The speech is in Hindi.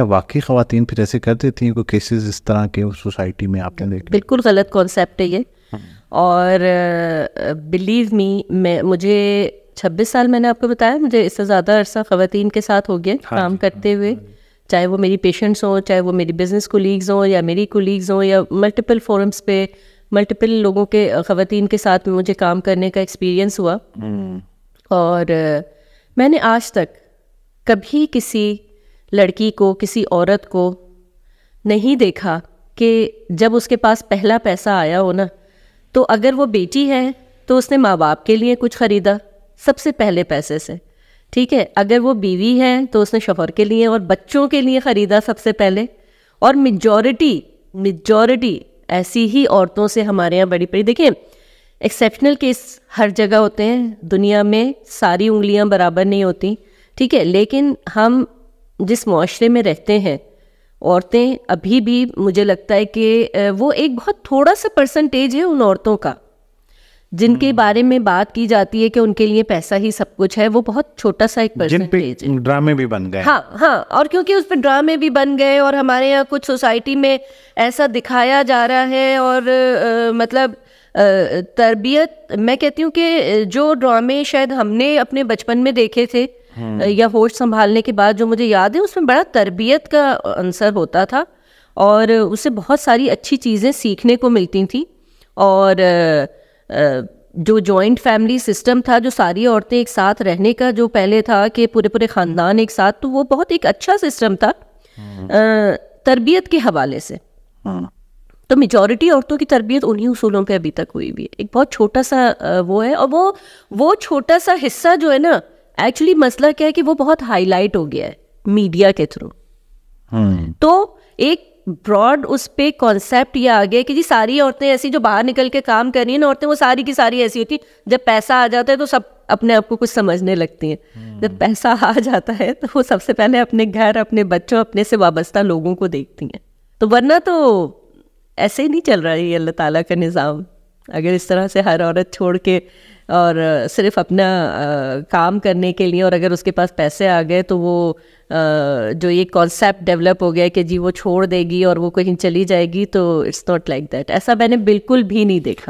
क्या वाकई खातन फिर ऐसे कर देती हैं कोई केसेस इस तरह के सोसाइटी में आपने देखे बिल्कुल गलत कॉन्सेप्ट है ये हम्म। और बिलीव uh, मी मैं मुझे 26 साल मैंने आपको बताया मुझे इससे ज़्यादा अरसा ख़वान के साथ हो गया हाँ काम करते हाँ हुए चाहे वो मेरी पेशेंट्स हों चाहे वो मेरी बिज़नेस कोलीग्स हों या मेरी कोलीग्स हों या मल्टीपल फोरम्स पे मल्टीपल लोगों के ख़वान के साथ मुझे काम करने का एक्सपीरियंस हुआ हम्म। और मैंने आज तक कभी किसी लड़की को किसी औरत को नहीं देखा कि जब उसके पास पहला पैसा आया हो ना तो अगर वो बेटी है तो उसने माँ बाप के लिए कुछ ख़रीदा सबसे पहले पैसे से ठीक है अगर वो बीवी है तो उसने शोहर के लिए और बच्चों के लिए ख़रीदा सबसे पहले और मेजॉरिटी मेजॉरिटी ऐसी ही औरतों से हमारे यहाँ बड़ी पड़ी देखिए एक्सेप्शनल केस हर जगह होते हैं दुनिया में सारी उंगलियाँ बराबर नहीं होती ठीक है लेकिन हम जिस माशरे में रहते हैं औरतें अभी भी मुझे लगता है कि वो एक बहुत थोड़ा सा परसेंटेज है उन औरतों का जिनके हम्म। बारे में बात की जाती है कि उनके लिए पैसा ही सब कुछ है वो बहुत छोटा सा एक परसेंटेज ड्रामे भी बन गए हाँ हाँ और क्योंकि उस पर ड्रामे भी बन गए और हमारे यहाँ कुछ सोसाइटी में ऐसा दिखाया जा रहा है और आ, मतलब तरबियत मैं कहती हूँ कि जो ड्रामे शायद हमने अपने बचपन में देखे थे या होश संभालने के बाद जो मुझे याद है उसमें बड़ा तरबियत का आंसर होता था और उससे बहुत सारी अच्छी चीज़ें सीखने को मिलती थी और जो जॉइंट फैमिली सिस्टम था जो सारी औरतें एक साथ रहने का जो पहले था कि पूरे पूरे ख़ानदान एक साथ तो वो बहुत एक अच्छा सिस्टम था तरबियत के हवाले से हाँ। तो मेजॉरिटी औरतों की तरबियत उन्हीं उसूलों पे अभी तक हुई भी है एक बहुत छोटा सा वो है और वो वो छोटा सा हिस्सा जो है ना एक्चुअली मसला क्या है कि वो बहुत हाईलाइट हो गया है मीडिया के थ्रू हम्म। तो एक ब्रॉड उस पर कॉन्सेप्ट यह आ गया कि जी सारी औरतें ऐसी जो बाहर निकल के काम कर रही हैं ना औरतें वो सारी की सारी ऐसी होती जब पैसा आ जाता है तो सब अपने आप को कुछ समझने लगती हैं हम्म। जब पैसा आ जाता है तो वो सबसे पहले अपने घर अपने बच्चों अपने से वाबस्ता लोगों को देखती हैं तो वरना तो ऐसे ही नहीं चल रहा है ये अल्लाह ताला का निज़ाम अगर इस तरह से हर औरत छोड़ के और सिर्फ अपना आ, काम करने के लिए और अगर उसके पास पैसे आ गए तो वो आ, जो ये कॉन्सेप्ट डेवलप हो गया कि जी वो छोड़ देगी और वो कहीं चली जाएगी तो इट्स नॉट लाइक दैट ऐसा मैंने बिल्कुल भी नहीं देखा